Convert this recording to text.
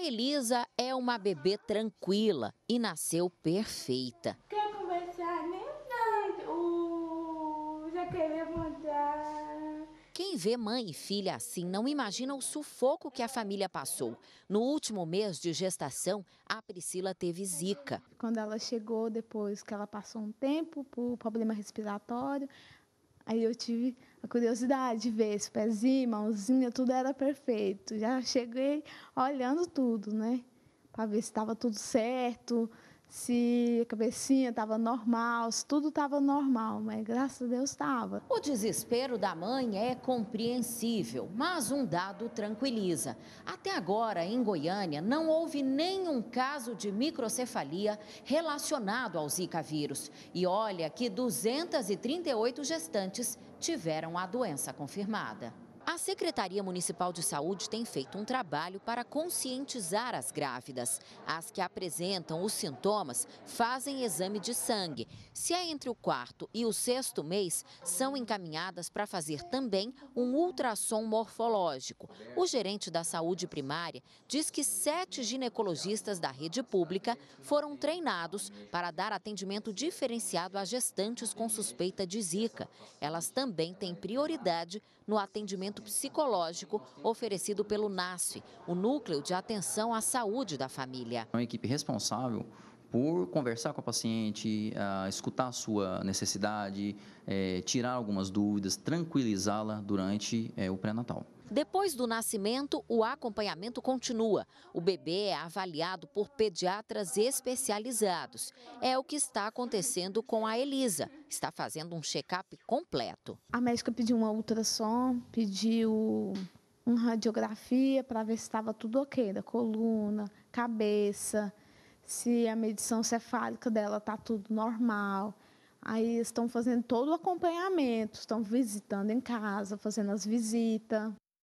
A Elisa é uma bebê tranquila e nasceu perfeita. Quer conversar? Nem tanto. Uh, já queria mudar. Quem vê mãe e filha assim não imagina o sufoco que a família passou. No último mês de gestação, a Priscila teve zika. Quando ela chegou, depois que ela passou um tempo por problema respiratório, Aí eu tive a curiosidade de ver esse pezinho, mãozinha, tudo era perfeito. Já cheguei olhando tudo, né? Para ver se estava tudo certo, se a cabecinha estava normal, se tudo estava normal, mas graças a Deus estava. O desespero da mãe é compreensível, mas um dado tranquiliza. Até agora, em Goiânia, não houve nenhum caso de microcefalia relacionado ao Zika vírus. E olha que 238 gestantes tiveram a doença confirmada. A Secretaria Municipal de Saúde tem feito um trabalho para conscientizar as grávidas. As que apresentam os sintomas fazem exame de sangue. Se é entre o quarto e o sexto mês, são encaminhadas para fazer também um ultrassom morfológico. O gerente da saúde primária diz que sete ginecologistas da rede pública foram treinados para dar atendimento diferenciado a gestantes com suspeita de zika. Elas também têm prioridade no atendimento atendimento psicológico oferecido pelo NASF, o Núcleo de Atenção à Saúde da Família. É uma equipe responsável por conversar com a paciente, a ah, escutar a sua necessidade, é, tirar algumas dúvidas, tranquilizá-la durante é, o pré-natal. Depois do nascimento, o acompanhamento continua. O bebê é avaliado por pediatras especializados. É o que está acontecendo com a Elisa. Está fazendo um check-up completo. A médica pediu uma ultrassom, pediu uma radiografia para ver se estava tudo ok da coluna, cabeça se a medição cefálica dela está tudo normal. Aí estão fazendo todo o acompanhamento, estão visitando em casa, fazendo as visitas.